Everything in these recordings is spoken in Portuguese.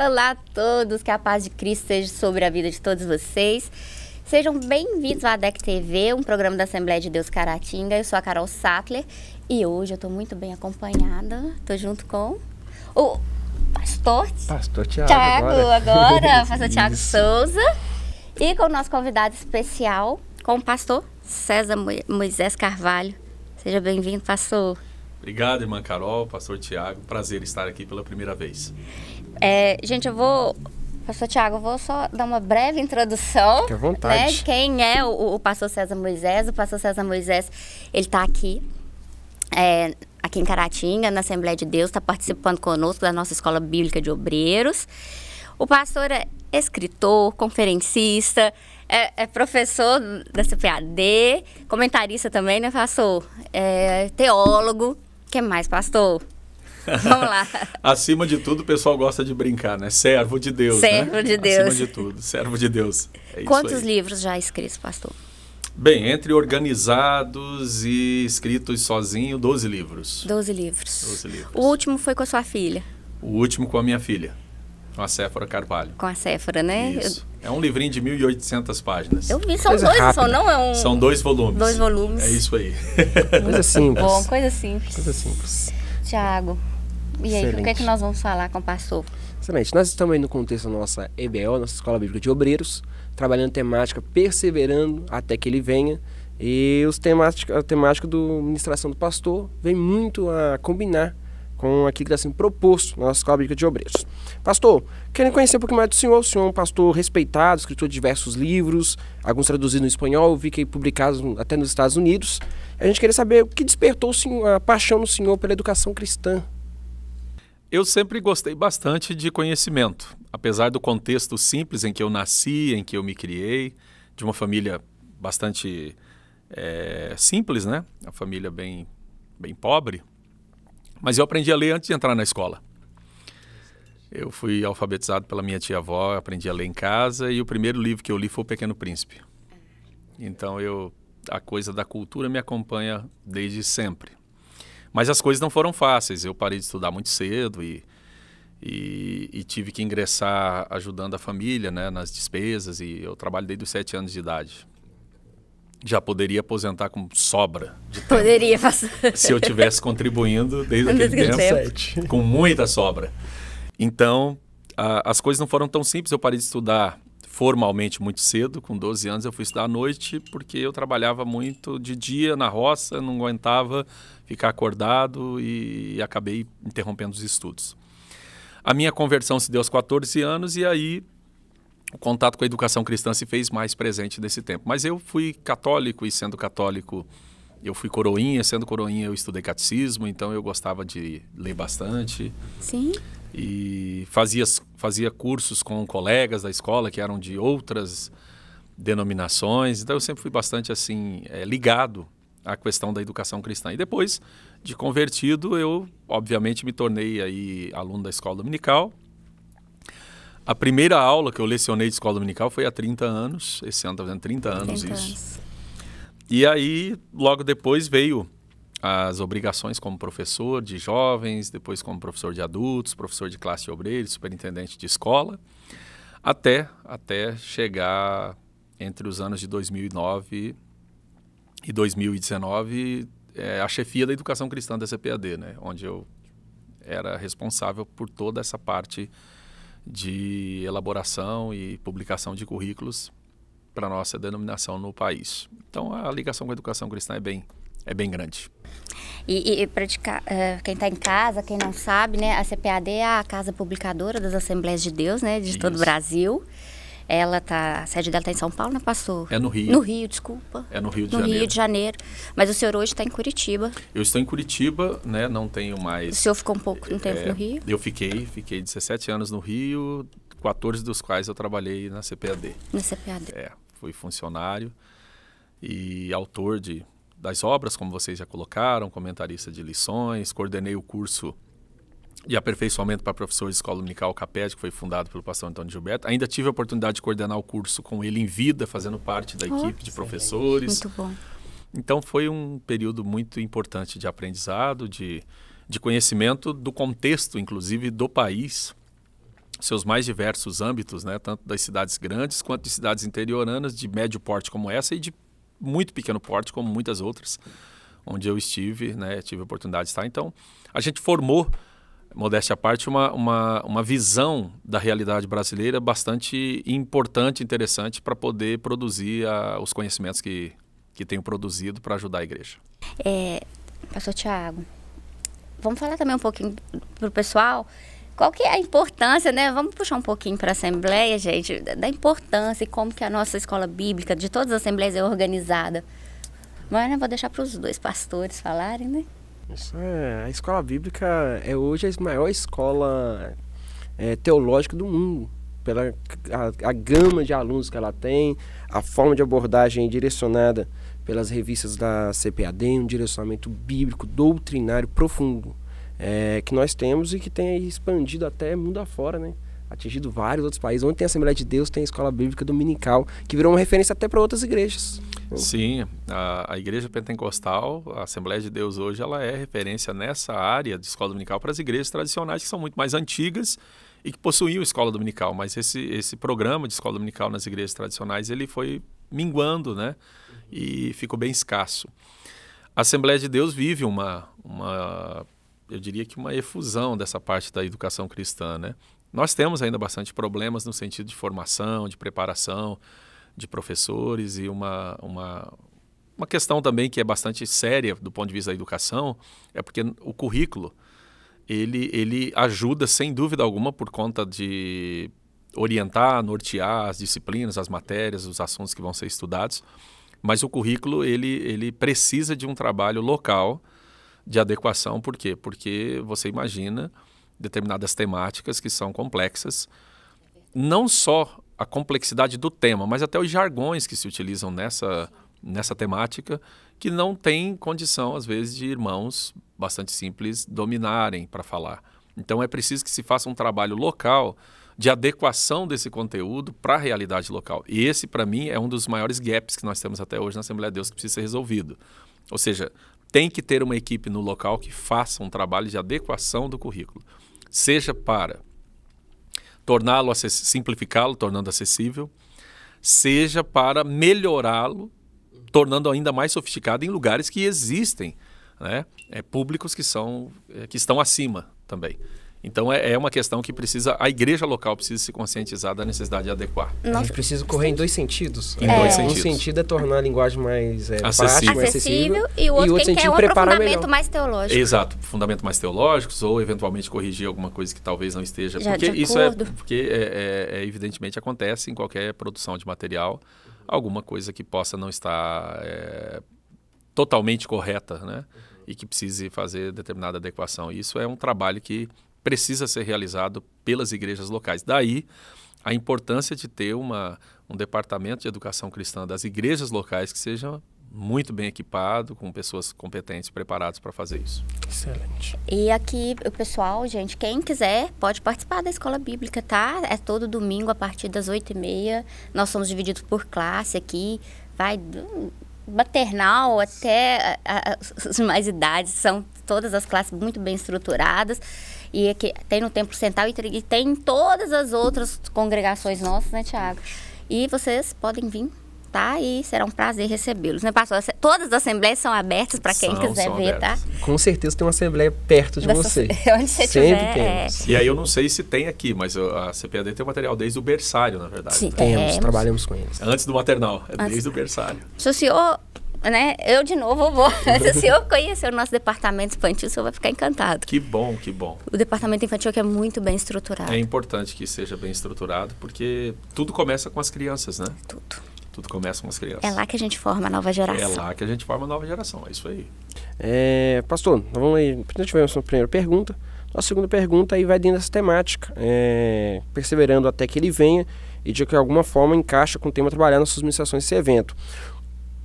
Olá a todos, que a paz de Cristo seja sobre a vida de todos vocês. Sejam bem-vindos à ADEC TV, um programa da Assembleia de Deus Caratinga. Eu sou a Carol Sattler e hoje eu estou muito bem acompanhada. Estou junto com o pastor, pastor Tiago agora, agora pastor Tiago Souza. E com o nosso convidado especial, com o pastor César Moisés Carvalho. Seja bem-vindo, pastor. Obrigado, irmã Carol, pastor Tiago. Prazer estar aqui pela primeira vez. É, gente, eu vou. Pastor Tiago, eu vou só dar uma breve introdução. Fique à vontade. Né, de quem é o, o pastor César Moisés? O pastor César Moisés, ele está aqui. É, aqui em Caratinga, na Assembleia de Deus, está participando conosco da nossa Escola Bíblica de Obreiros. O pastor é escritor, conferencista, é, é professor da CPAD, comentarista também, né, pastor? É, teólogo. O que mais, pastor? Vamos lá. Acima de tudo, o pessoal gosta de brincar, né? Servo de Deus. Né? Servo né? de Deus. Acima de tudo, servo de Deus. É Quantos livros já escritos, pastor? Bem, entre organizados e escritos sozinho, 12 livros. 12 livros. 12 livros. O último foi com a sua filha? O último com a minha filha. Com a Séfora Carvalho. Com a Séfora, né? Isso. Eu... É um livrinho de 1.800 páginas. Eu vi, são coisa dois, só não é um... São dois volumes. Dois volumes. É isso aí. Coisa simples. Bom, coisa simples. Coisa simples. Tiago, e aí, o que é que nós vamos falar com o pastor? Excelente. Nós estamos aí no contexto da nossa EBO, nossa Escola Bíblica de Obreiros, trabalhando temática Perseverando até que ele venha. E os temática, a temática do Ministração do Pastor vem muito a combinar com aquilo que está sendo proposto na nossa Escola Bíblica de Obreiros. Pastor, querendo conhecer um pouco mais do senhor, o senhor é um pastor respeitado, escritor de diversos livros, alguns traduzidos no espanhol, vi que publicados até nos Estados Unidos. A gente queria saber o que despertou a paixão no senhor pela educação cristã eu sempre gostei bastante de conhecimento, apesar do contexto simples em que eu nasci, em que eu me criei, de uma família bastante é, simples, né? Uma família bem, bem pobre. Mas eu aprendi a ler antes de entrar na escola. Eu fui alfabetizado pela minha tia-avó, aprendi a ler em casa e o primeiro livro que eu li foi O Pequeno Príncipe. Então eu a coisa da cultura me acompanha desde sempre. Mas as coisas não foram fáceis. Eu parei de estudar muito cedo e, e, e tive que ingressar ajudando a família né, nas despesas. E eu trabalho desde os sete anos de idade. Já poderia aposentar com sobra de Poderia Se eu tivesse contribuindo desde aquele tempo, tempo, com muita sobra. Então, a, as coisas não foram tão simples. Eu parei de estudar formalmente muito cedo, com 12 anos eu fui estudar à noite, porque eu trabalhava muito de dia na roça, não aguentava ficar acordado e acabei interrompendo os estudos. A minha conversão se deu aos 14 anos e aí o contato com a educação cristã se fez mais presente nesse tempo. Mas eu fui católico e sendo católico, eu fui coroinha, sendo coroinha eu estudei catecismo, então eu gostava de ler bastante. Sim. E fazia fazia cursos com colegas da escola que eram de outras denominações, então eu sempre fui bastante assim é, ligado a questão da educação cristã. E depois de convertido, eu obviamente me tornei aí aluno da escola dominical. A primeira aula que eu lecionei de escola dominical foi há 30 anos. Esse ano está fazendo 30 anos 30 isso. Anos. E aí, logo depois veio as obrigações como professor de jovens, depois como professor de adultos, professor de classe de superintendente de escola, até até chegar entre os anos de 2009 e 2019 é, a chefia da educação cristã da CPAD, né? onde eu era responsável por toda essa parte de elaboração e publicação de currículos para nossa denominação no país. Então a ligação com a educação cristã é bem, é bem grande. E, e uh, quem está em casa, quem não sabe, né, a CPAD é a Casa Publicadora das Assembleias de Deus né, de Isso. todo o Brasil. Ela tá, a sede dela está em São Paulo, não né, passou? É no Rio. No Rio, desculpa. É no Rio de no Janeiro. No Rio de Janeiro. Mas o senhor hoje está em Curitiba. Eu estou em Curitiba, né? Não tenho mais. O senhor ficou um pouco um tempo é, no Rio? Eu fiquei, fiquei 17 anos no Rio, 14 dos quais eu trabalhei na CPAD. Na CPAD. É, fui funcionário e autor de das obras, como vocês já colocaram, comentarista de lições, coordenei o curso e aperfeiçoamento para professores de escola unical CAPED, que foi fundado pelo pastor Antônio Gilberto. Ainda tive a oportunidade de coordenar o curso com ele em vida, fazendo parte da oh, equipe oh, de professores. Muito bom. Então foi um período muito importante de aprendizado, de, de conhecimento do contexto, inclusive, do país, seus mais diversos âmbitos, né? tanto das cidades grandes quanto de cidades interioranas, de médio porte como essa e de muito pequeno porte como muitas outras, onde eu estive, né? tive a oportunidade de estar. Então, a gente formou modéstia à parte, uma, uma, uma visão da realidade brasileira bastante importante, interessante para poder produzir a, ah, os conhecimentos que, que tenho produzido para ajudar a igreja. É, pastor Tiago, vamos falar também um pouquinho para o pessoal qual que é a importância, né? Vamos puxar um pouquinho para a Assembleia, gente, da importância e como que a nossa escola bíblica de todas as assembleias é organizada. Mas eu né, vou deixar para os dois pastores falarem, né? Isso é, a escola bíblica é hoje a maior escola é, teológica do mundo, pela a, a, gama de alunos que ela tem, a forma de abordagem é direcionada pelas revistas da CPAD, um direcionamento bíblico, doutrinário, profundo, é, que nós temos e que tem expandido até mundo afora, né? atingido vários outros países. Onde tem a Assembleia de Deus, tem a Escola Bíblica Dominical, que virou uma referência até para outras igrejas. Sim, a, a, Igreja Pentecostal, a Assembleia de Deus hoje, ela é referência nessa área de Escola Dominical para as igrejas tradicionais que são muito mais antigas e que possuíam Escola Dominical. Mas esse, esse programa de Escola Dominical nas igrejas tradicionais, ele foi minguando, né? E ficou bem escasso. A Assembleia de Deus vive uma... uma eu diria que uma efusão dessa parte da educação cristã, né? Nós temos ainda bastante problemas no sentido de formação, de preparação de professores e uma, uma, uma questão também que é bastante séria do ponto de vista da educação, é porque o currículo ele, ele ajuda, sem dúvida alguma, por conta de orientar, nortear as disciplinas, as matérias, os assuntos que vão ser estudados, mas o currículo ele, ele precisa de um trabalho local de adequação, por quê? Porque você imagina determinadas temáticas que são complexas. Não só a complexidade do tema, mas até os jargões que se utilizam nessa, nessa temática, que não tem condição, às vezes, de irmãos bastante simples dominarem para falar. Então é preciso que se faça um trabalho local de adequação desse conteúdo para a realidade local. E esse, para mim, é um dos maiores gaps que nós temos até hoje na Assembleia de Deus que precisa ser resolvido. Ou seja, tem que ter uma equipe no local que faça um trabalho de adequação do currículo seja para torná-lo simplificá-lo, tornando acessível, seja para melhorá-lo, tornando ainda mais sofisticado em lugares que existem, né? É, públicos que são é, que estão acima também. Então é, é uma questão que precisa, a igreja local precisa se conscientizar da necessidade de adequar. Nossa. A gente precisa correr em dois sentidos. Em é. dois sentidos. Um sentido é tornar a linguagem mais é, acessível. Prática, acessível e o outro, e outro é sentido, quer um fundamento mais teológico. Exato, fundamento mais teológico ou eventualmente corrigir alguma coisa que talvez não esteja. Já, porque isso é, porque é, é, é, evidentemente acontece em qualquer produção de material alguma coisa que possa não estar é, totalmente correta, né? E que precise fazer determinada adequação. Isso é um trabalho que precisa ser realizado pelas igrejas locais. Daí a importância de ter uma, um departamento de educação cristã das igrejas locais que seja muito bem equipado, com pessoas competentes, preparadas para fazer isso. Excelente. E aqui, o pessoal, gente, quem quiser pode participar da Escola Bíblica, tá? É todo domingo a partir das oito e meia. Nós somos divididos por classe aqui. Vai do maternal até as mais idades são todas as classes muito bem estruturadas. E aqui, é tem no Templo Central e tem em todas as outras congregações nossas, né, Tiago? E vocês podem vir tá? E será um prazer recebê-los, né, pastor? Todas as assembleias são abertas para quem são, quiser são ver, tá? Com certeza tem uma assembleia perto de da você. So... Onde você Sempre tiver, temos. É. E aí eu não sei se tem aqui, mas a CPAD tem material desde o berçário, na verdade. Sim, né? temos, temos, trabalhamos com eles. Antes do maternal, é antes... desde o berçário. Se o senhor né? Eu de novo vou. Se o senhor conhecer o nosso departamento infantil, o senhor vai ficar encantado. Que bom, que bom. O departamento infantil é que é muito bem estruturado. É importante que seja bem estruturado, porque tudo começa com as crianças, né? Tudo. Tudo começa com as crianças. É lá que a gente forma a nova geração. É lá que a gente forma a nova geração, é isso aí. É, pastor, vamos aí. primeiro tivemos a primeira pergunta. A segunda pergunta aí vai dentro dessa temática, é, perseverando até que ele venha e de que alguma forma encaixa com o tema trabalhado nas suas ministrações desse evento.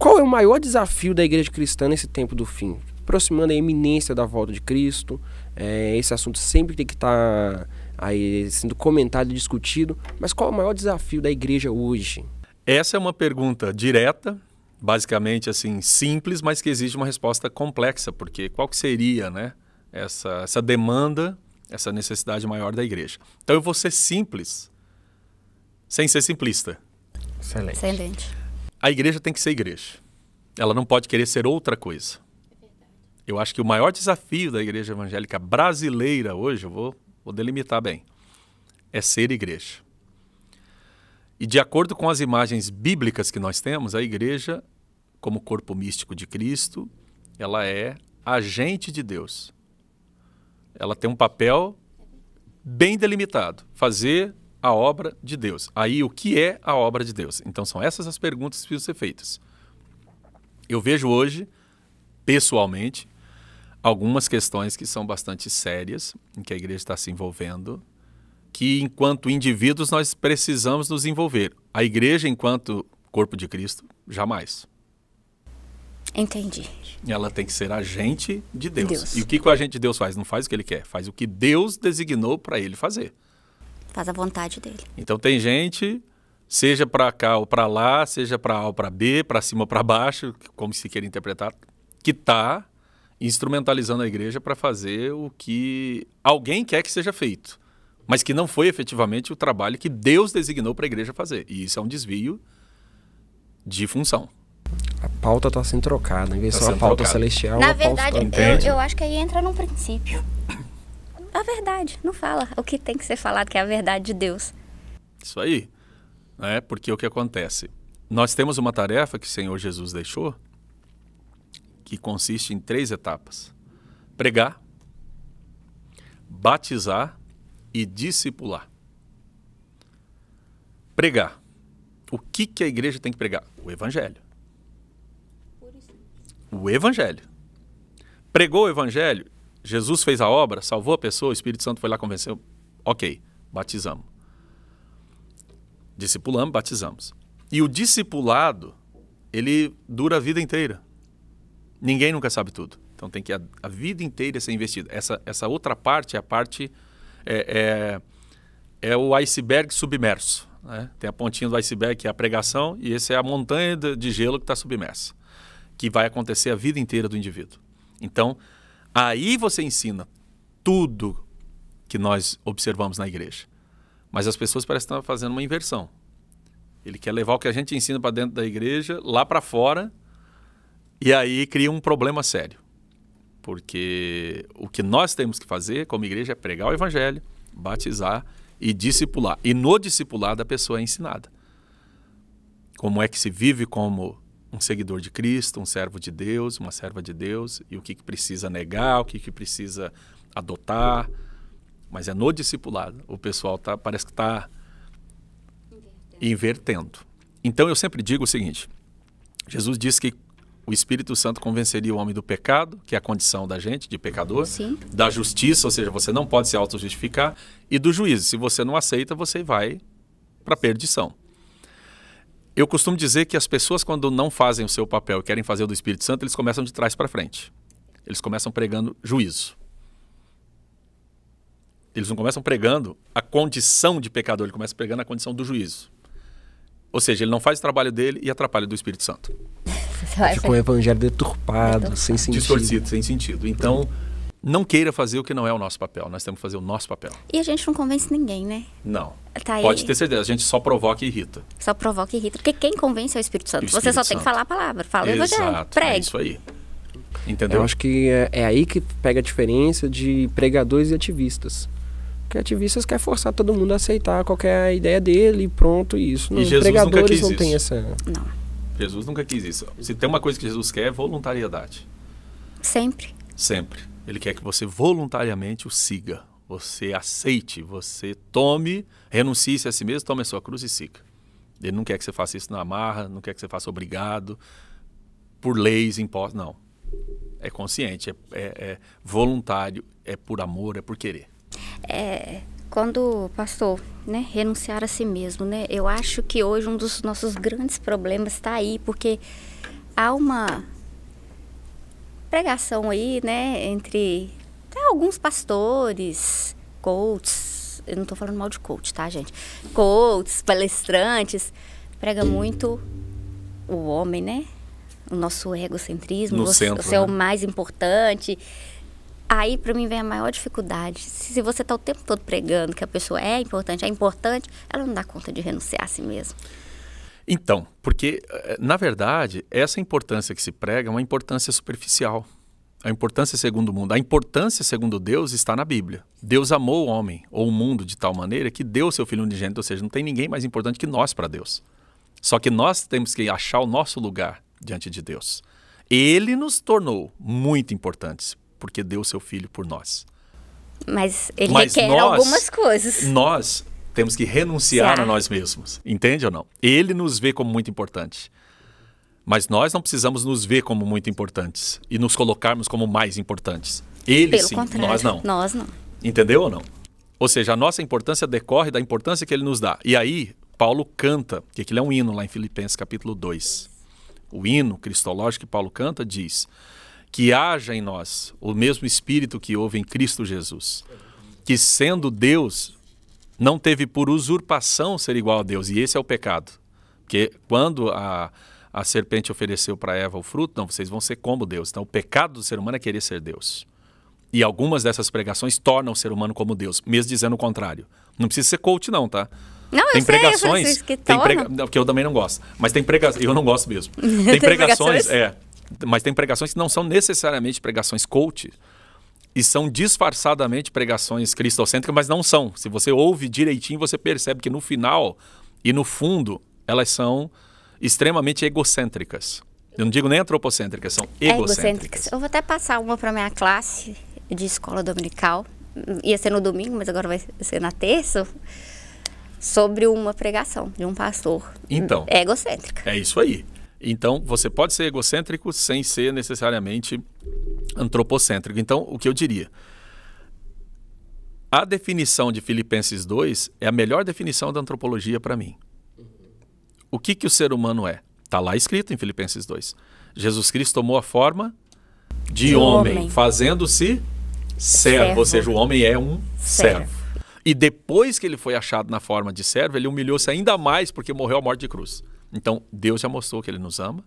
Qual é o maior desafio da igreja cristã nesse tempo do fim? Aproximando a iminência da volta de Cristo, é, esse assunto sempre tem que estar tá aí sendo comentado e discutido, mas qual é o maior desafio da igreja hoje? Essa é uma pergunta direta, basicamente assim simples, mas que exige uma resposta complexa, porque qual que seria, né, essa, essa demanda, essa necessidade maior da igreja? Então eu vou ser simples, sem ser simplista. Excelente. Excelente a igreja tem que ser igreja. Ela não pode querer ser outra coisa. Eu acho que o maior desafio da igreja evangélica brasileira hoje, eu vou, vou delimitar bem, é ser igreja. E de acordo com as imagens bíblicas que nós temos, a igreja, como corpo místico de Cristo, ela é agente de Deus. Ela tem um papel bem delimitado: fazer a obra de Deus. Aí, o que é a obra de Deus? Então, são essas as perguntas que precisam ser feitas. Eu vejo hoje, pessoalmente, algumas questões que são bastante sérias, em que a igreja está se envolvendo, que enquanto indivíduos nós precisamos nos envolver. A igreja, enquanto corpo de Cristo, jamais. Entendi. Ela tem que ser agente de Deus. Deus. E o que, que o agente de Deus faz? Não faz o que ele quer, faz o que Deus designou para ele fazer. Faz a vontade dele. Então tem gente, seja para cá ou para lá, seja para A ou para B, para cima ou para baixo, como se queira interpretar, que está instrumentalizando a igreja para fazer o que alguém quer que seja feito, mas que não foi efetivamente o trabalho que Deus designou para a igreja fazer. E isso é um desvio de função. A pauta está sendo trocada, em vez de tá ser uma pauta trocada. celestial. Na verdade, eu, eu acho que aí entra num princípio a verdade, não fala o que tem que ser falado, que é a verdade de Deus. Isso aí. é Porque o que acontece? Nós temos uma tarefa que o Senhor Jesus deixou, que consiste em três etapas: pregar, batizar e discipular. Pregar. O que, que a igreja tem que pregar? O evangelho. O evangelho. Pregou o evangelho, Jesus fez a obra, salvou a pessoa, o Espírito Santo foi lá, convenceu. Ok, batizamos. Discipulamos, batizamos. E o discipulado, ele dura a vida inteira. Ninguém nunca sabe tudo. Então tem que a, a vida inteira ser investida. Essa, essa outra parte é a parte. É, é, é o iceberg submerso. Né? Tem a pontinha do iceberg, que é a pregação, e essa é a montanha de, de gelo que está submersa, que vai acontecer a vida inteira do indivíduo. Então, Aí você ensina tudo que nós observamos na igreja. Mas as pessoas parecem estar fazendo uma inversão. Ele quer levar o que a gente ensina para dentro da igreja, lá para fora, e aí cria um problema sério. Porque o que nós temos que fazer como igreja é pregar o evangelho, batizar e discipular. E no discipulado a pessoa é ensinada. Como é que se vive como um seguidor de Cristo, um servo de Deus, uma serva de Deus, e o que, que precisa negar, o que, que precisa adotar. Mas é no discipulado. O pessoal tá, parece que está invertendo. Então eu sempre digo o seguinte: Jesus disse que o Espírito Santo convenceria o homem do pecado, que é a condição da gente, de pecador, Sim. da justiça, ou seja, você não pode se auto-justificar, e do juízo. Se você não aceita, você vai para a perdição. Eu costumo dizer que as pessoas, quando não fazem o seu papel e querem fazer o do Espírito Santo, eles começam de trás para frente. Eles começam pregando juízo. Eles não começam pregando a condição de pecador, ele começa pregando a condição do juízo. Ou seja, ele não faz o trabalho dele e atrapalha o do Espírito Santo. Ficou um evangelho deturpado, deturpado, sem sentido. Distorcido, sem sentido. Então não queira fazer o que não é o nosso papel. Nós temos que fazer o nosso papel. E a gente não convence ninguém, né? Não. Tá Pode ter certeza, a gente só provoca e irrita. Só provoca e irrita, porque quem convence é o Espírito Santo. O Espírito Você só Santo. tem que falar a palavra, fala o evangelho, é pregue. É isso aí. Entendeu? Eu acho que é, é aí que pega a diferença de pregadores e ativistas porque ativistas quer forçar todo mundo a aceitar qualquer ideia dele, pronto, isso. e Jesus pregadores nunca quis não isso. tem essa. Não. Jesus nunca quis isso. Se tem uma coisa que Jesus quer é voluntariedade. Sempre. Sempre. Ele quer que você voluntariamente o siga, você aceite, você tome, renuncie a si mesmo, tome a sua cruz e siga. Ele não quer que você faça isso na marra, não quer que você faça obrigado, por leis impostas, não. É consciente, é, é, é voluntário, é por amor, é por querer. É, quando pastor, né, renunciar a si mesmo, né? Eu acho que hoje um dos nossos grandes problemas está aí, porque há uma pregação aí, né, entre até alguns pastores, coaches, eu não estou falando mal de coach, tá, gente? Coaches, palestrantes, prega muito o homem, né? O nosso egocentrismo, no você, centro, você né? é o né? mais importante. Aí, para mim, vem a maior dificuldade. Se você está o tempo todo pregando que a pessoa é importante, é importante, ela não dá conta de renunciar a si mesma. Então, porque, eh, na verdade, essa importância que se prega é uma importância superficial. A importância segundo o mundo. A importância segundo Deus está na Bíblia. Deus amou o homem ou o mundo de tal maneira que deu seu filho unigênito, ou seja, não tem ninguém mais importante que nós para Deus. Só que nós temos que achar o nosso lugar diante de Deus. Ele nos tornou muito importantes, porque deu seu filho por nós. Mas ele Mas requer nós, algumas coisas. Nós temos que renunciar a nós mesmos. Entende ou não? Ele nos vê como muito importante. Mas nós não precisamos nos ver como muito importantes e nos colocarmos como mais importantes. Ele Pelo sim, contrário. nós não. Nós não. Entendeu ou não? Ou seja, a nossa importância decorre da importância que ele nos dá. E aí, Paulo canta, que aquilo é um hino lá em Filipenses capítulo 2. O hino cristológico que Paulo canta diz que haja em nós o mesmo espírito que houve em Cristo Jesus, que sendo Deus, não teve por usurpação ser igual a Deus, e esse é o pecado. Porque quando a, a serpente ofereceu para Eva o fruto, não, vocês vão ser como Deus. Então, o pecado do ser humano é querer ser Deus. E algumas dessas pregações tornam o ser humano como Deus, mesmo dizendo o contrário. Não precisa ser coach, não, tá? Não, tem eu pregações, sei, que tem prega... que porque eu também não gosto. Mas tem pregações, eu não gosto mesmo. Tem pregações, é, mas tem pregações que não são necessariamente pregações coach, e são disfarçadamente pregações cristocêntricas, mas não são. Se você ouve direitinho, você percebe que no final e no fundo elas são extremamente egocêntricas. Eu não digo nem antropocêntricas, são egocêntricas. egocêntricas. Eu vou até passar uma para minha classe de escola dominical. Ia ser no domingo, mas agora vai ser na terça. Sobre uma pregação de um pastor. Então. É egocêntrica. É isso aí. Então, você pode ser egocêntrico sem ser necessariamente antropocêntrico. Então, o que eu diria? A definição de Filipenses 2 é a melhor definição da antropologia para mim. O que, que o ser humano é? Está lá escrito em Filipenses 2. Jesus Cristo tomou a forma de, de homem, homem. fazendo-se servo. servo. Ou seja, o homem é um servo. servo. E depois que ele foi achado na forma de servo, ele humilhou-se ainda mais porque morreu a morte de cruz. Então, Deus já mostrou que Ele nos ama,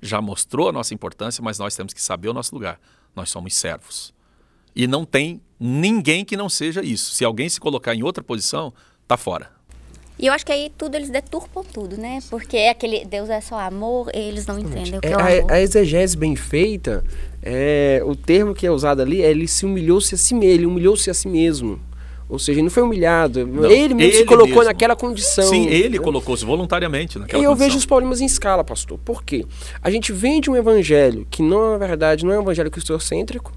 já mostrou a nossa importância, mas nós temos que saber o nosso lugar. Nós somos servos. E não tem ninguém que não seja isso. Se alguém se colocar em outra posição, está fora. E eu acho que aí tudo eles deturpam tudo, né? Porque é aquele Deus é só amor, eles não Exatamente. entendem o que é, é o amor. A, a exegese bem feita, é, o termo que é usado ali é ele se humilhou-se a si mesmo, ele humilhou-se a si mesmo. Ou seja, ele não foi humilhado. Não, ele mesmo ele se colocou mesmo. naquela condição. Sim, ele né? colocou-se voluntariamente naquela E eu vejo os problemas em escala, pastor. Por quê? A gente vem de um evangelho que, não, na verdade, não é um evangelho cristocêntrico.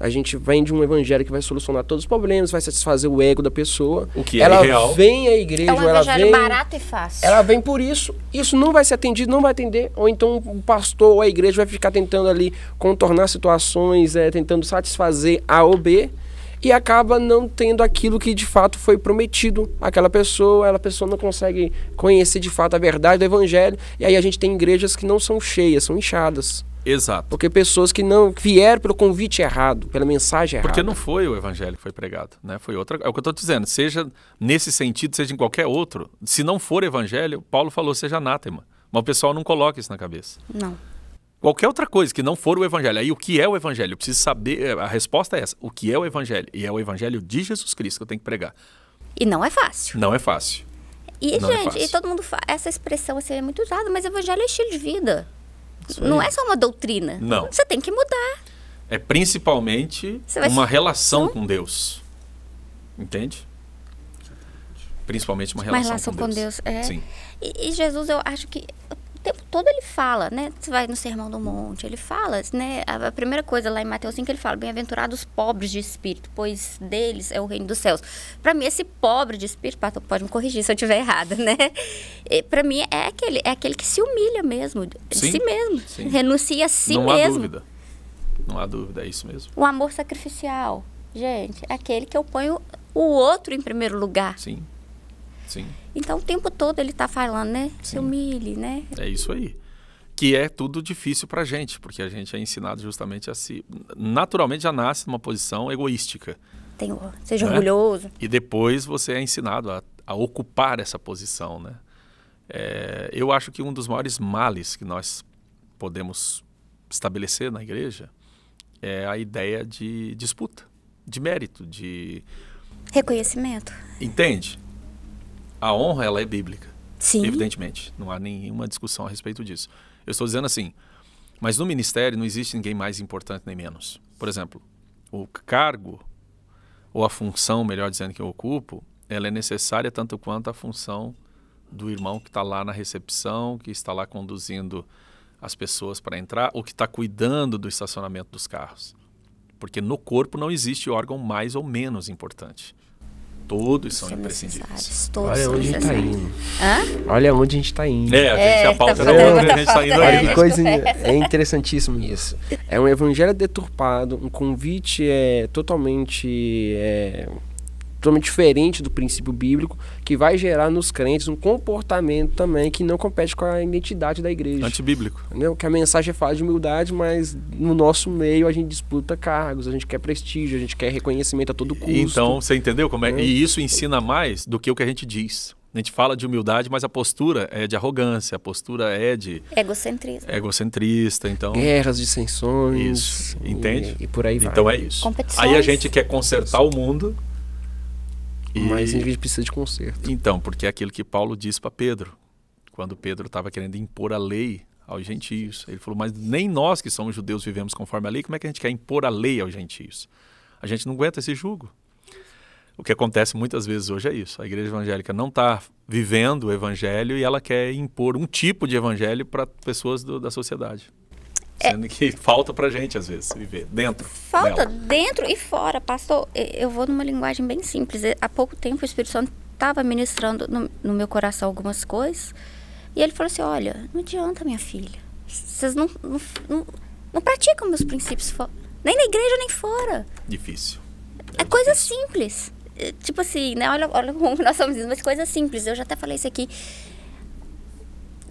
A gente vem de um evangelho que vai solucionar todos os problemas, vai satisfazer o ego da pessoa. O que é ela vem à igreja, é um ela vem. barato e fácil. Ela vem por isso. Isso não vai ser atendido, não vai atender. Ou então o pastor ou a igreja vai ficar tentando ali contornar situações, é, tentando satisfazer A ou B e acaba não tendo aquilo que de fato foi prometido àquela pessoa, ela pessoa não consegue conhecer de fato a verdade do evangelho, e aí a gente tem igrejas que não são cheias, são inchadas. Exato. Porque pessoas que não vieram pelo convite errado, pela mensagem errada. Porque não foi o evangelho que foi pregado, né? Foi outra. É o que eu estou dizendo. Seja nesse sentido, seja em qualquer outro. Se não for evangelho, Paulo falou, seja anátema. Mas o pessoal não coloca isso na cabeça. Não qualquer outra coisa que não for o evangelho. Aí o que é o evangelho? Eu preciso saber, eh, a resposta é essa. O que é o evangelho? E é o evangelho de Jesus Cristo que eu tenho que pregar. E não é fácil. Não é fácil. E, não é gente, é e todo mundo fala, essa expressão assim, é muito usada, mas evangelho é estilo de vida. Não é só uma doutrina. Não. Você tem que mudar. É principalmente uma se... relação hum? com Deus. Entende? Principalmente uma relação, uma relação com Deus. Deus é. Sim. E, e Jesus, eu acho que o tempo todo ele fala, né? Você vai no Sermão do Monte, ele fala, né? A primeira coisa lá em Mateus 5 ele fala: Bem-aventurados os pobres de espírito, pois deles é o reino dos céus. Para mim, esse pobre de espírito, Pato, pode me corrigir se eu estiver errada, né? Para mim, é aquele, é aquele que se humilha mesmo, de sim, si mesmo, sim. renuncia a si Não mesmo. Não há dúvida. Não há dúvida, é isso mesmo. O amor sacrificial, gente, é aquele que eu ponho o outro em primeiro lugar. Sim. Sim. Então, o tempo todo ele está falando, né? Sim. Se humilhe, né? É isso aí. Que é tudo difícil para a gente, porque a gente é ensinado justamente a se. Naturalmente já nasce numa posição egoística. Tem, seja né? orgulhoso. E depois você é ensinado a, a ocupar essa posição, né? É, eu acho que um dos maiores males que nós podemos estabelecer na igreja é a ideia de disputa, de mérito, de. Reconhecimento. Entende? a honra ela é bíblica. Sim. Evidentemente, não há nenhuma discussão a respeito disso. Eu estou dizendo assim, mas no ministério não existe ninguém mais importante nem menos. Por exemplo, o cargo ou a função, melhor dizendo, que eu ocupo, ela é necessária tanto quanto a função do irmão que está lá na recepção, que está lá conduzindo as pessoas para entrar, ou que está cuidando do estacionamento dos carros. Porque no corpo não existe órgão mais ou menos importante. Todos são, são imprescindíveis. Todos Olha onde a gente tá indo. Hã? Olha onde a gente tá indo. É, a gente é, a pauta tá onde a gente tá indo. Olha que coisa é interessantíssimo isso. É um evangelho deturpado, um convite é totalmente é, totalmente diferente do princípio bíblico, que vai gerar nos crentes um comportamento também que não compete com a identidade da igreja. Antibíblico. Entendeu? Que a mensagem é fala de humildade, mas no nosso meio a gente disputa cargos, a gente quer prestígio, a gente quer reconhecimento a todo custo. Então, você entendeu como é? é. E isso ensina mais do que o que a gente diz. A gente fala de humildade, mas a postura é de arrogância, a postura é de. Egocentrismo. Egocentrista, então. Guerras, dissensões. Isso, entende? E, e por aí vai. Então é isso. Aí a gente quer consertar o mundo e... Mas a gente precisa de conserto. Então, porque é aquilo que Paulo disse para Pedro, quando Pedro estava querendo impor a lei aos gentios. Ele falou, mas nem nós que somos judeus vivemos conforme a lei, como é que a gente quer impor a lei aos gentios? A gente não aguenta esse jugo. O que acontece muitas vezes hoje é isso. A igreja evangélica não está vivendo o evangelho e ela quer impor um tipo de evangelho para pessoas do, da sociedade. É. Sendo é, que falta pra gente, às vezes, viver dentro. Falta dela. dentro e fora. Pastor, eu vou numa linguagem bem simples. Há pouco tempo o Espírito Santo estava ministrando no, no, meu coração algumas coisas. E ele falou assim: Olha, não adianta, minha filha. Vocês não, não, não, não praticam meus princípios Nem na igreja, nem fora. Difícil. É, é coisa difícil. simples. tipo assim, né? Olha, olha como nós somos, mas coisa simples. Eu já até falei isso aqui.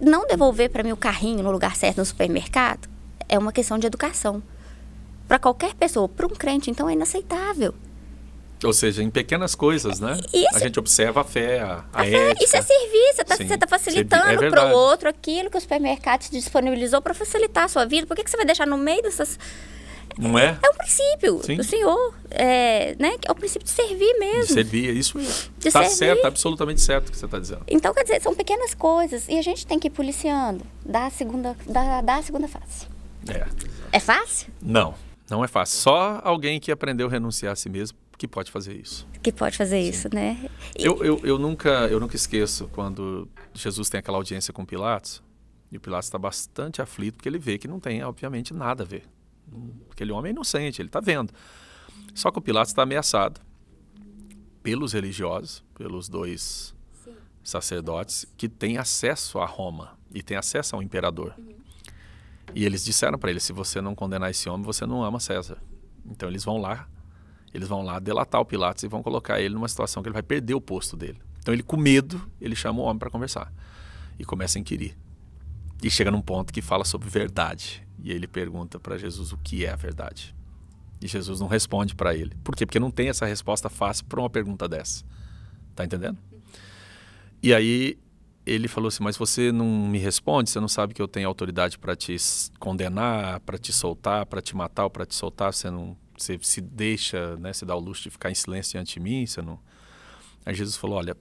Não devolver para mim o carrinho no lugar certo no supermercado é uma questão de educação. Para qualquer pessoa, para um crente, então é inaceitável. Ou seja, em pequenas coisas, né? Isso. A gente observa a fé, a, a, Isso é serviço, tá, você está facilitando é para o outro aquilo que o supermercado te disponibilizou para facilitar a sua vida. Por que, que você vai deixar no meio dessas... Não é? É um princípio Sim. do Senhor, é, né? É o princípio de servir é mesmo. De tá servir, isso mesmo. Está certo, absolutamente certo o que você está dizendo. Então, quer dizer, são pequenas coisas e a gente tem que ir policiando, dar a segunda, dar, dar a segunda fase. É. É fácil? Não, não é fácil. Só alguém que aprendeu a renunciar a si mesmo que pode fazer isso. Que pode fazer Sim. isso, né? E... Eu, eu, eu, nunca, eu nunca esqueço quando Jesus tem aquela audiência com Pilatos, e o Pilatos está bastante aflito, porque ele vê que não tem, obviamente, nada a ver. Aquele homem é inocente, ele está vendo. Só que o Pilatos está ameaçado pelos religiosos, pelos dois sacerdotes, que têm acesso a Roma e têm acesso ao imperador. Uhum. E eles disseram para ele: se você não condenar esse homem, você não ama César. Então eles vão lá, eles vão lá delatar o Pilatos e vão colocar ele numa situação que ele vai perder o posto dele. Então ele com medo, ele chama o homem para conversar e começa a inquirir. E chega num ponto que fala sobre verdade. E ele pergunta para Jesus o que é a verdade. E Jesus não responde para ele. Por quê? Porque não tem essa resposta fácil para uma pergunta dessa. Tá entendendo? E aí ele falou assim: Mas você não me responde? Você não sabe que eu tenho autoridade para te condenar, para te soltar, para te matar ou para te soltar? Você não você se deixa, né? Se dá o luxo de ficar em silêncio diante de mim? Você não. Aí Jesus falou: Olha,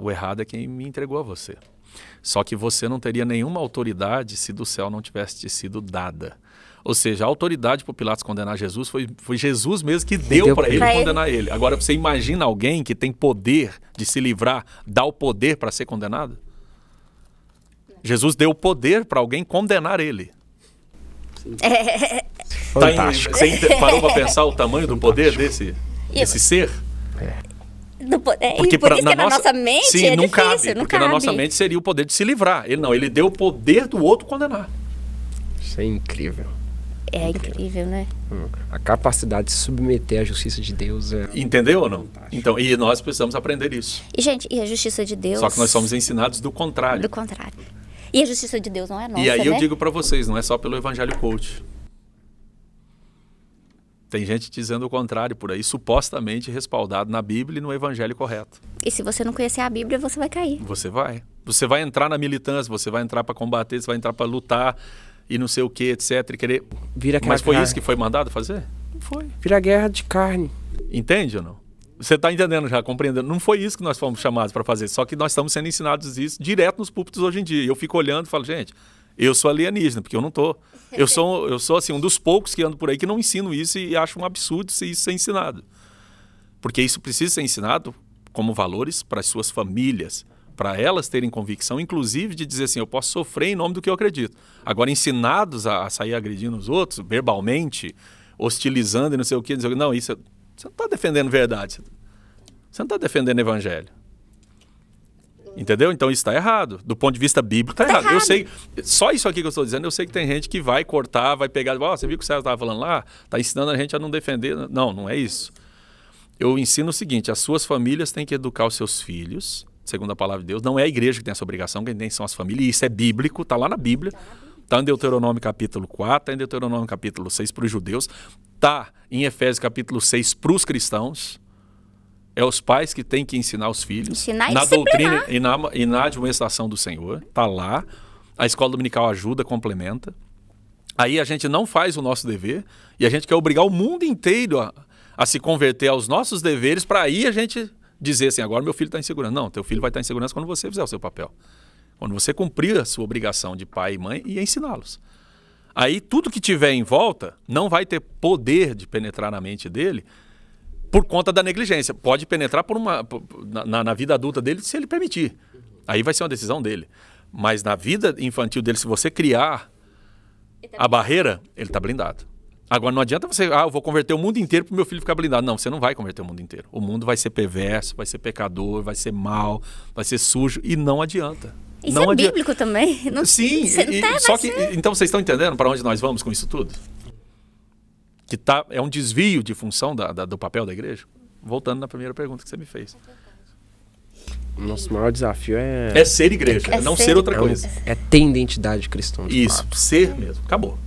o errado é quem me entregou a você. Só que você não teria nenhuma autoridade se do céu não tivesse te sido dada. Ou seja, a autoridade para Pilatos condenar Jesus foi, foi Jesus mesmo que deu, deu para ele, ele condenar ele. Agora, você imagina alguém que tem poder de se livrar, dá o poder para ser condenado? Jesus deu poder para alguém condenar ele. Fantástico. É. Tá em, você parou para pensar o tamanho do poder desse, desse ser? É. Do, é, porque por pra, é na, nossa, nossa, mente sim, é não difícil, cabe, não porque cabe. na nossa mente seria o poder de se livrar. Ele não, ele deu o poder do outro condenar. Isso é incrível. É incrível, né? Hum. a capacidade de se submeter à justiça de Deus é. Entendeu ou não? Então, e nós precisamos aprender isso. E, gente, e a justiça de Deus. Só que nós somos ensinados do contrário. Do contrário. E a justiça de Deus não é nossa. E aí né? eu digo para vocês, não é só pelo Evangelho Coach. Tem gente dizendo o contrário por aí, supostamente respaldado na Bíblia e no Evangelho correto. E se você não conhecer a Bíblia, você vai cair. Você vai. Você vai entrar na militância, você vai entrar para combater, você vai entrar para lutar e não sei o que, etc. E querer. Vira Mas foi carne. isso que foi mandado fazer? Não foi. Vira guerra de carne. Entende ou não? Você está entendendo já, compreendendo. Não foi isso que nós fomos chamados para fazer, só que nós estamos sendo ensinados isso direto nos púlpitos hoje em dia. eu fico olhando e falo, gente, eu sou alienígena, porque eu não tô. Eu sou, eu sou assim, um dos poucos que ando por aí que não ensino isso e acho um absurdo se isso ser ensinado. Porque isso precisa ser ensinado como valores para as suas famílias, para elas terem convicção, inclusive de dizer assim, eu posso sofrer em nome do que eu acredito. Agora, ensinados a, a sair agredindo os outros, verbalmente, hostilizando e não sei o que, não, isso é você não está defendendo verdade. Você não está defendendo evangelho. Entendeu? Então isso está errado. Do ponto de vista bíblico, está tá errado. errado. Eu sei, só isso aqui que eu estou dizendo, eu sei que tem gente que vai cortar, vai pegar. Oh, você viu o que o César estava falando lá? Está ensinando a gente a não defender. Né? Não, não é isso. Eu ensino o seguinte: as suas famílias têm que educar os seus filhos, segundo a palavra de Deus. Não é a igreja que tem essa obrigação, quem tem são as famílias, e isso é bíblico, está lá na Bíblia. Tá na Bíblia Está em Deuteronômio capítulo 4, está em Deuteronômio capítulo 6 para os judeus, está em Efésios capítulo 6 para os cristãos. É os pais que têm que ensinar os filhos ensinar na doutrina e na, e na administração do Senhor. Está lá. A escola dominical ajuda, complementa. Aí a gente não faz o nosso dever e a gente quer obrigar o mundo inteiro a, a se converter aos nossos deveres para aí a gente dizer assim: agora meu filho está em segurança. Não, teu filho vai estar em segurança quando você fizer o seu papel. Quando você cumprir a sua obrigação de pai e mãe e ensiná-los. Aí tudo que tiver em volta não vai ter poder de penetrar na mente dele por conta da negligência. Pode penetrar por uma, por, na, na, vida adulta dele se ele permitir. Aí vai ser uma decisão dele. Mas na vida infantil dele, se você criar tá a barreira, ele está blindado. Agora, não adianta você, ah, eu vou converter o mundo inteiro para meu filho ficar blindado. Não, você não vai converter o mundo inteiro. O mundo vai ser perverso, vai ser pecador, vai ser mal, vai ser sujo e não adianta. Isso não é adianta. bíblico também. Não, Sim, e, tá, só que é. então vocês estão entendendo para onde nós vamos com isso tudo? Que tá, é um desvio de função da, da, do papel da igreja? Voltando na primeira pergunta que você me fez. Nosso maior desafio é. É ser igreja, é, é não ser, ser outra coisa. É, é ter identidade cristã. Isso, fato. ser mesmo. Acabou.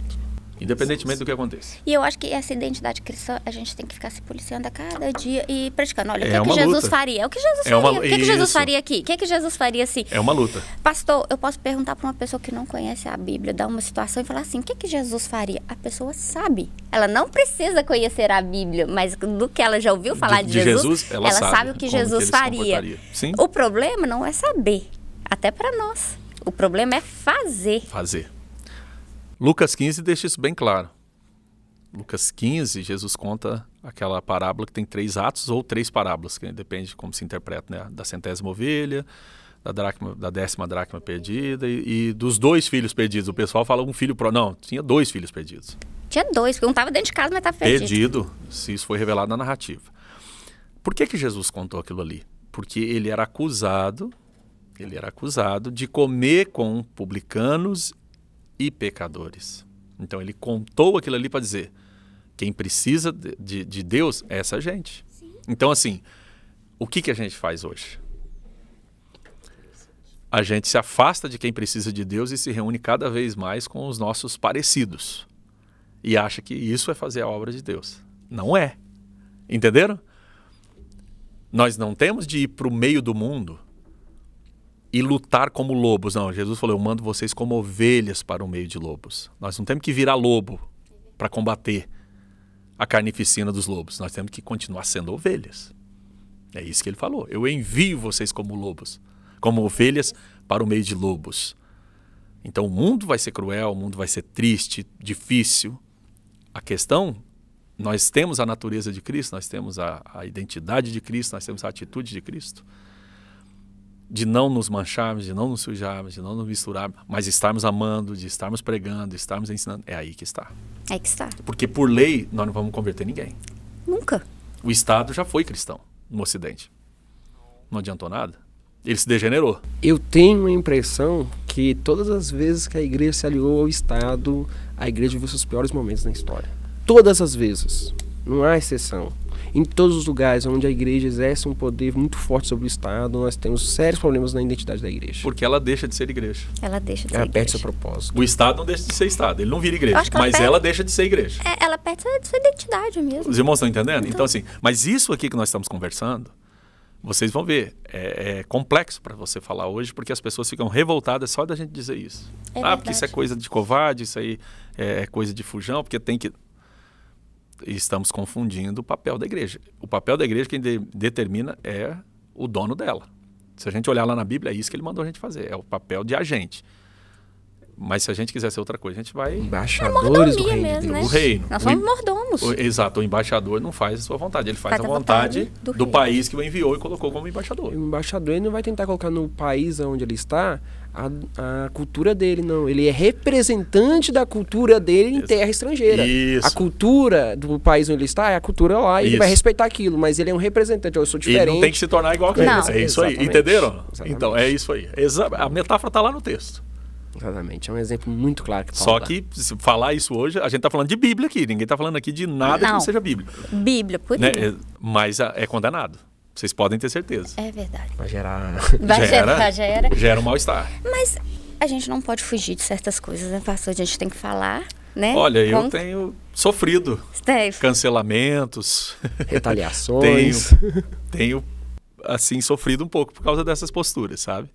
Independentemente do que aconteça. E eu acho que essa identidade cristã, a gente tem que ficar se policiando a cada dia e praticando. Olha, o é que é que Jesus luta. faria? O que Jesus é faria? O que, é que Jesus faria aqui? O que é que Jesus faria assim? É uma luta. Pastor, eu posso perguntar para uma pessoa que não conhece a Bíblia, dar uma situação e falar assim: o que é que Jesus faria? A pessoa sabe. Ela não precisa conhecer a Bíblia, mas do que ela já ouviu falar de, de, de Jesus, Jesus, ela, ela sabe, sabe, o que Jesus que faria. O problema não é saber, até para nós. O problema é fazer. Fazer. Lucas 15 deixa isso bem claro. Lucas 15, Jesus conta aquela parábola que tem três atos ou três parábolas, que depende de como se interpreta, né? Da centésima ovelha, da, dracma, da décima dracma perdida e, e, dos dois filhos perdidos. O pessoal fala um filho pro... Não, tinha dois filhos perdidos. Tinha dois, porque um estava dentro de casa, mas estava perdido. Perdido, se isso foi revelado na narrativa. Por que, que Jesus contou aquilo ali? Porque ele era acusado, ele era acusado de comer com publicanos e pecadores. Então ele contou aquilo ali para dizer: quem precisa de, de Deus é essa gente. Sim. Então, assim, o que, que a gente faz hoje? A gente se afasta de quem precisa de Deus e se reúne cada vez mais com os nossos parecidos. E acha que isso é fazer a obra de Deus. Não é. Entenderam? Nós não temos de ir para o meio do mundo e lutar como lobos. Não, Jesus falou: Eu mando vocês como ovelhas para o meio de lobos. Nós não temos que virar lobo para combater a carnificina dos lobos. Nós temos que continuar sendo ovelhas. É isso que ele falou. Eu envio vocês como lobos, como ovelhas para o meio de lobos. Então o mundo vai ser cruel, o mundo vai ser triste, difícil. A questão, nós temos a natureza de Cristo, nós temos a, a identidade de Cristo, nós temos a atitude de Cristo de não nos mancharmos, de não nos sujarmos, de não nos misturarmos, mas estarmos amando, de estarmos pregando, de estarmos ensinando, é aí que está. É que está. Porque por lei nós não vamos converter ninguém. Nunca. O Estado já foi cristão no Ocidente. Não adiantou nada. Ele se degenerou. Eu tenho a impressão que todas as vezes que a igreja se aliou ao Estado, a igreja viu seus piores momentos na história. Todas as vezes. Não há exceção. Em todos os lugares onde a igreja exerce um poder muito forte sobre o Estado, nós temos sérios problemas na identidade da igreja. Porque ela deixa de ser igreja. Ela deixa de ela ser igreja. Ela perde seu propósito. O Estado não deixa de ser Estado, ele não vira igreja, mas ela, perde... ela, deixa de ser igreja. É, ela perde sua identidade mesmo. Os irmãos estão entendendo? Então, então assim, mas isso aqui que nós estamos conversando, vocês vão ver, é, é complexo para você falar hoje, porque as pessoas ficam revoltadas só da gente dizer isso. É ah, verdade. porque isso é coisa de covarde, isso aí é, é coisa de fujão, porque tem que estamos confundindo o papel da igreja. O papel da igreja, quem de, determina é o dono dela. Se a gente olhar lá na Bíblia, é isso que ele mandou a gente fazer, é o papel de agente. Mas se a gente quiser ser outra coisa, a gente vai. Embaixadores do é reino. Mesmo, né? O reino. Nós somos mordomos. O, exato, o embaixador não faz a sua vontade, ele faz, faz a, vontade, vontade do, do país que o enviou e colocou como embaixador. O embaixador ele não vai tentar colocar no país onde ele está a, a, cultura dele, não. Ele é representante da cultura dele em Isso. terra estrangeira. Isso. A cultura do país onde ele está é a cultura lá e ele vai respeitar aquilo, mas ele é um representante. Eu sou diferente. Ele não tem que se tornar igual a ele. Não. É isso Exatamente. aí. Entenderam? Exatamente. Então, é isso aí. Exa a metáfora está lá no texto. Exatamente, é um exemplo muito claro que Só dá. que se falar isso hoje, a gente está falando de Bíblia aqui, ninguém está falando aqui de nada não. que não seja Bíblia. Bíblia, por né? É, mas é, é condenado. Vocês podem ter certeza. É verdade. Vai gerar. Vai gera, gerar, gera. Gera um mal-estar. Mas a gente não pode fugir de certas coisas, né, pastor? A gente tem que falar, né? Olha, eu tenho sofrido Steve. cancelamentos, retaliações. tenho, tenho, assim, sofrido um pouco por causa dessas posturas, sabe?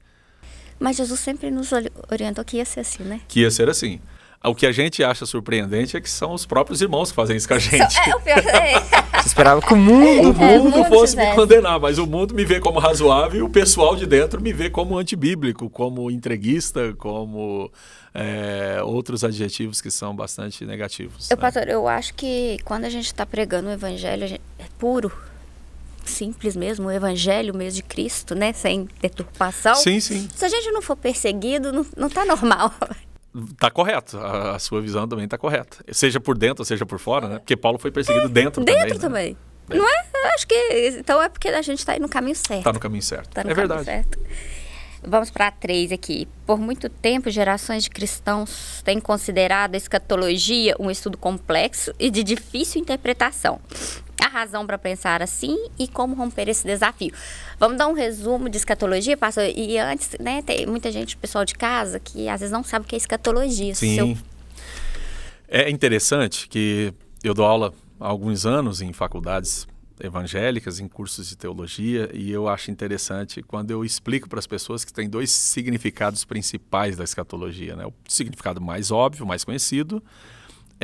Mas Jesus sempre nos orientou que ia ser assim, né? Que ia ser assim. O que a gente acha surpreendente é que são os próprios irmãos que fazem isso com a gente. É, o pior é. Você esperava que o mundo, o mundo, é, o mundo fosse tivesse. me condenar, mas o mundo me vê como razoável e o pessoal de dentro me vê como antibíblico, como entreguista, como é, outros adjetivos que são bastante negativos. Eu, né? pastor, eu acho que quando a gente está pregando o evangelho gente, é puro, simples mesmo, o evangelho mesmo de Cristo, né? Sem deturpação. Sim, sim. Se a gente não for perseguido, não, está normal. Tá correto. A, a, sua visão também tá correta. Seja por dentro, seja por fora, né? Porque Paulo foi perseguido é, dentro, dentro também. Dentro né? também. É. Não é? Eu acho que. Então é porque a gente tá aí no caminho certo. Tá no caminho certo. Tá no é verdade. Certo. Vamos para três aqui. Por muito tempo, gerações de cristãos têm considerado a escatologia um estudo complexo e de difícil interpretação a razão para pensar assim e como romper esse desafio. Vamos dar um resumo de escatologia, pastor? E antes, né, tem muita gente, pessoal de casa, que às vezes não sabe o que é escatologia. Sim. Seu... É interessante que eu dou aula há alguns anos em faculdades evangélicas, em cursos de teologia, e eu acho interessante quando eu explico para as pessoas que tem dois significados principais da escatologia, né? O significado mais óbvio, mais conhecido,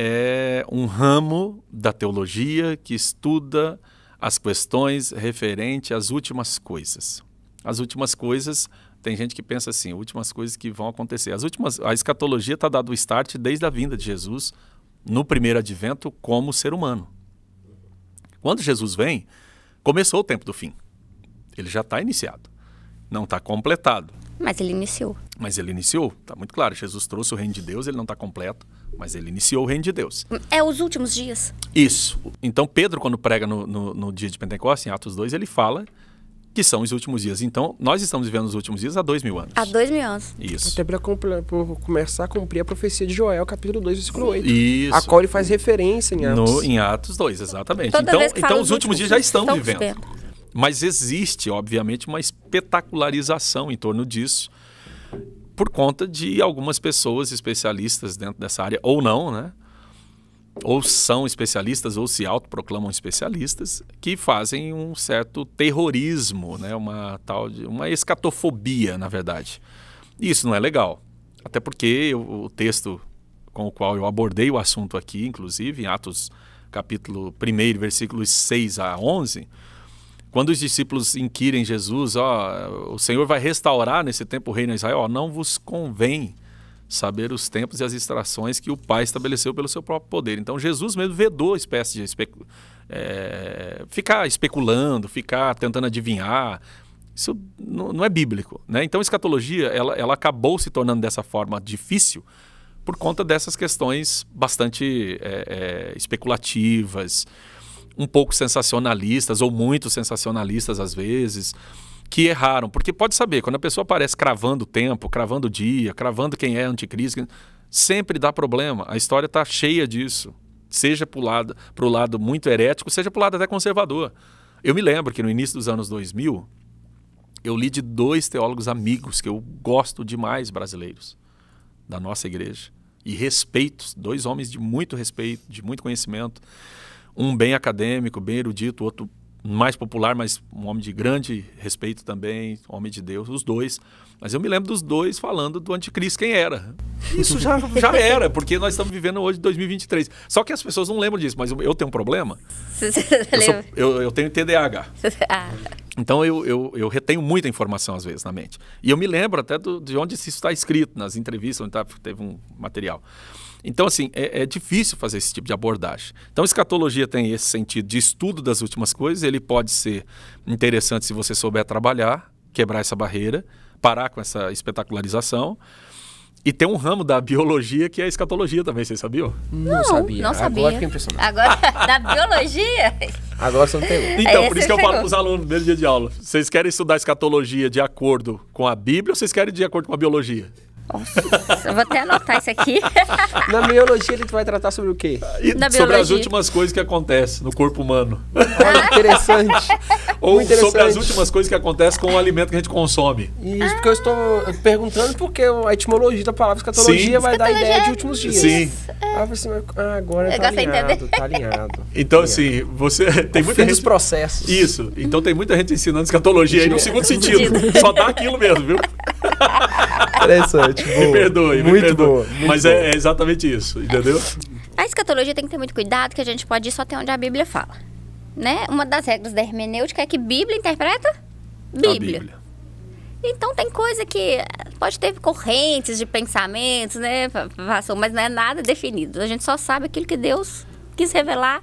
é um ramo da teologia que estuda as questões referentes às últimas coisas. As últimas coisas, tem gente que pensa assim, últimas coisas que vão acontecer. As últimas, a escatologia está dado o start desde a vinda de Jesus no primeiro advento como ser humano. Quando Jesus vem, começou o tempo do fim. Ele já está iniciado, não está completado. Mas ele iniciou. Mas ele iniciou, está muito claro. Jesus trouxe o reino de Deus, ele não está completo mas ele iniciou o reino de Deus. É os últimos dias. Isso. Então, Pedro, quando prega no, no, no dia de Pentecostes, em Atos 2, ele fala que são os últimos dias. Então, nós estamos vivendo os últimos dias há dois mil anos. Há dois mil anos. Isso. Até para começar a cumprir a profecia de Joel, capítulo 2, versículo 8. Isso. A qual ele faz referência em Atos. No, em Atos 2, exatamente. Toda então, então os últimos dias já estão, vivendo. Mas existe, obviamente, uma espetacularização em torno disso por conta de algumas pessoas especialistas dentro dessa área, ou não, né? Ou são especialistas, ou se autoproclamam especialistas, que fazem um certo terrorismo, né? uma tal de. uma escatofobia, na verdade. E isso não é legal. Até porque eu, o texto com o qual eu abordei o assunto aqui, inclusive, em Atos capítulo 1, versículos 6 a 11, quando os discípulos inquirem Jesus, ó, o Senhor vai restaurar nesse tempo o reino de Israel, ó, não vos convém saber os tempos e as distrações que o Pai estabeleceu pelo seu próprio poder. Então Jesus mesmo vedou a espécie de especu é, ficar especulando, ficar tentando adivinhar. Isso não é bíblico. Né? Então a escatologia ela, ela acabou se tornando dessa forma difícil por conta dessas questões bastante é, é, especulativas um pouco sensacionalistas, ou muito sensacionalistas às vezes, que erraram. Porque pode saber, quando a pessoa aparece cravando o tempo, cravando o dia, cravando quem é anticristo, sempre dá problema. A história está cheia disso. Seja para o lado, lado muito herético, seja para o lado até conservador. Eu me lembro que no início dos anos 2000, eu li de dois teólogos amigos que eu gosto demais, brasileiros, da nossa igreja. E respeito, dois homens de muito respeito, de muito conhecimento um bem acadêmico, bem erudito, outro mais popular, mas um homem de grande respeito também, homem de Deus, os dois. Mas eu me lembro dos dois falando do anticristo, quem era. Isso já, já era, porque nós estamos vivendo hoje 2023. Só que as pessoas não lembram disso, mas eu tenho um problema. Eu, sou, eu, eu tenho TDAH. Então eu, eu, eu, retenho muita informação às vezes na mente. E eu me lembro até do, de onde isso está escrito, nas entrevistas, onde tá, teve um material. Então, assim, é, é, difícil fazer esse tipo de abordagem. Então, escatologia tem esse sentido de estudo das últimas coisas, ele pode ser interessante se você souber trabalhar, quebrar essa barreira, parar com essa espetacularização. E tem um ramo da biologia que é a escatologia também, vocês sabiam? Não, não sabia. Não sabia. Agora fiquei impressionado. Agora, da biologia? Agora você não pegou. Então, por isso que eu falo para os alunos no primeiro dia de aula. Vocês querem estudar escatologia de acordo com a Bíblia ou vocês querem de acordo com a biologia? Nossa, eu vou até anotar isso aqui. Na biologia, ele vai tratar sobre o quê? Na sobre as últimas coisas que acontecem no corpo humano. Olha, interessante. Ou interessante. sobre as últimas coisas que acontecem com o alimento que a gente consome. Isso, porque eu estou perguntando porque a etimologia da palavra escatologia Sim. vai escatologia. dar ideia é de últimos dias. Sim. Ah, assim, ah agora eu tá alinhado, tá alinhado. Então, assim, você... tem o muita gente... dos processos. Isso. Então, tem muita gente ensinando escatologia aí no segundo sentido. Só dá aquilo mesmo, viu? Interessante boa. me perdoe, muito me perdoe. Boa, muito Mas é, boa. É, é, exatamente isso, entendeu? A escatologia tem que ter muito cuidado, que a gente pode ir só até onde a Bíblia fala. Né? Uma das regras da hermenêutica é que Bíblia interpreta Bíblia. A Bíblia. Então tem coisa que pode ter correntes de pensamentos, né? Mas não é nada definido. A gente só sabe aquilo que Deus quis revelar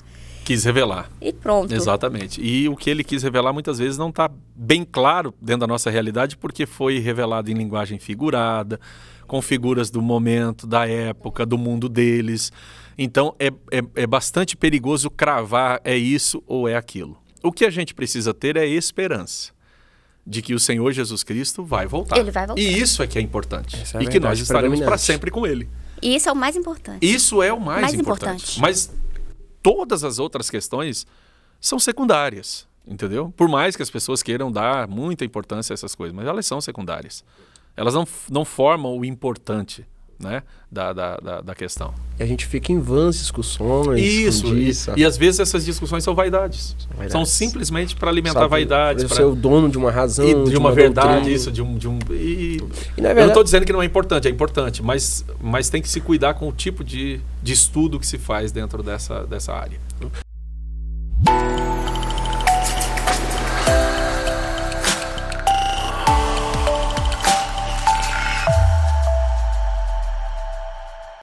quis revelar. E pronto. Exatamente. E o que ele quis revelar muitas vezes não está bem claro dentro da nossa realidade, porque foi revelado em linguagem figurada, com figuras do momento, da época, do mundo deles. Então é, é, é bastante perigoso cravar é isso ou é aquilo. O que a gente precisa ter é esperança de que o Senhor Jesus Cristo vai voltar. Ele vai voltar. E isso é que é importante. É e que nós estaremos para sempre com ele. E isso é o mais importante. Isso é o mais, mais importante. importante. Mas todas as outras questões são secundárias, entendeu? Por mais que as pessoas queiram dar muita importância a essas coisas, mas elas são secundárias. Elas não, não formam o importante né, da, da, da, da questão. E a gente fica em vãs discussões. Isso, isso. E, às vezes essas discussões são vaidades. vaidades. São simplesmente para alimentar vaidades. Para ser o dono de uma razão. E de, de uma, uma, verdade, doutrina. isso, de um. De um e, e verdade, eu não estou dizendo que não é importante, é importante, mas, mas tem que se cuidar com o tipo de, de estudo que se faz dentro dessa, dessa área.